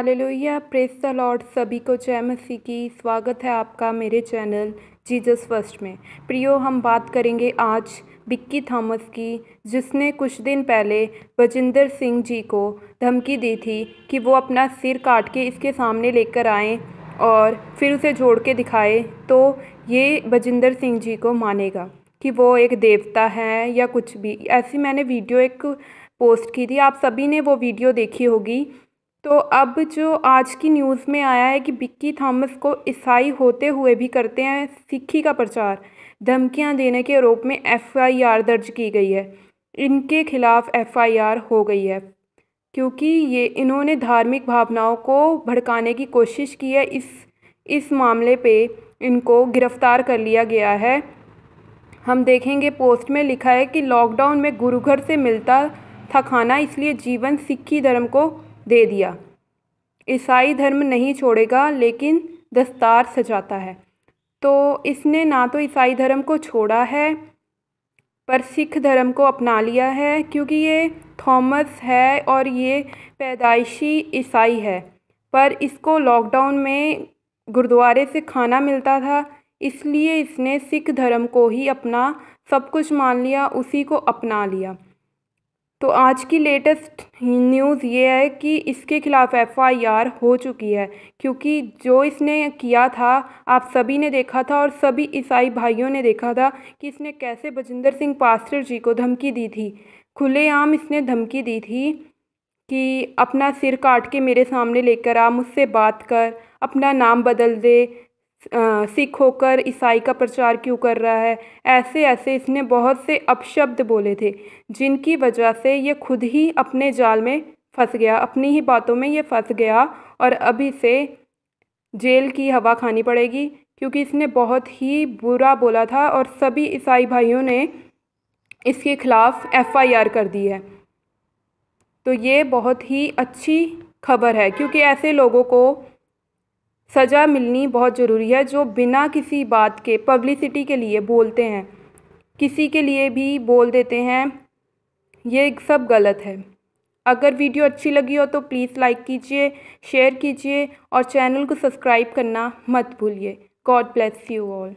Lohia press the Lord सभी को जय मसी की स्वागत है आपका मेरे चैनल जीजस फर्स्ट में प्रियो हम बात करेंगे आज बिक्की थॉमस की जिसने कुछ दिन पहले बजिंदर सिंह जी को धमकी दी थी कि वो अपना सिर काट के इसके सामने लेकर आए और फिर उसे जोड़ के दिखाए तो ये बजिंदर सिंह जी को मानेगा कि वो एक देवता है या कुछ भी ऐसी मैंने वीडियो एक पोस्ट की थी आप सभी ने वो वीडियो देखी होगी तो अब जो आज की न्यूज़ में आया है कि बिक्की थॉमस को ईसाई होते हुए भी करते हैं सिक्खी का प्रचार धमकियां देने के आरोप में एफआईआर दर्ज की गई है इनके खिलाफ एफआईआर हो गई है क्योंकि ये इन्होंने धार्मिक भावनाओं को भड़काने की कोशिश की है इस इस मामले पे इनको गिरफ्तार कर लिया गया है हम देखेंगे पोस्ट में लिखा है कि लॉकडाउन में गुरुघर से मिलता था खाना इसलिए जीवन सिक्खी धर्म को दे दिया ईसाई धर्म नहीं छोड़ेगा लेकिन दस्तार सजाता है तो इसने ना तो ईसाई धर्म को छोड़ा है पर सिख धर्म को अपना लिया है क्योंकि ये थॉमस है और ये पैदाइशी ईसाई है पर इसको लॉकडाउन में गुरुद्वारे से खाना मिलता था इसलिए इसने सिख धर्म को ही अपना सब कुछ मान लिया उसी को अपना लिया तो आज की लेटेस्ट न्यूज़ ये है कि इसके खिलाफ़ एफआईआर हो चुकी है क्योंकि जो इसने किया था आप सभी ने देखा था और सभी ईसाई भाइयों ने देखा था कि इसने कैसे बजिंदर सिंह पास्टर जी को धमकी दी थी खुलेआम इसने धमकी दी थी कि अपना सिर काट के मेरे सामने लेकर आ मुझसे बात कर अपना नाम बदल दे सिख होकर ईसाई का प्रचार क्यों कर रहा है ऐसे ऐसे इसने बहुत से अपशब्द बोले थे जिनकी वजह से ये खुद ही अपने जाल में फंस गया अपनी ही बातों में ये फंस गया और अभी से जेल की हवा खानी पड़ेगी क्योंकि इसने बहुत ही बुरा बोला था और सभी ईसाई भाइयों ने इसके खिलाफ़ एफआईआर कर दी है तो ये बहुत ही अच्छी खबर है क्योंकि ऐसे लोगों को सज़ा मिलनी बहुत ज़रूरी है जो बिना किसी बात के पब्लिसिटी के लिए बोलते हैं किसी के लिए भी बोल देते हैं ये सब गलत है अगर वीडियो अच्छी लगी हो तो प्लीज़ लाइक कीजिए शेयर कीजिए और चैनल को सब्सक्राइब करना मत भूलिए गॉड ब्लेस यू ऑल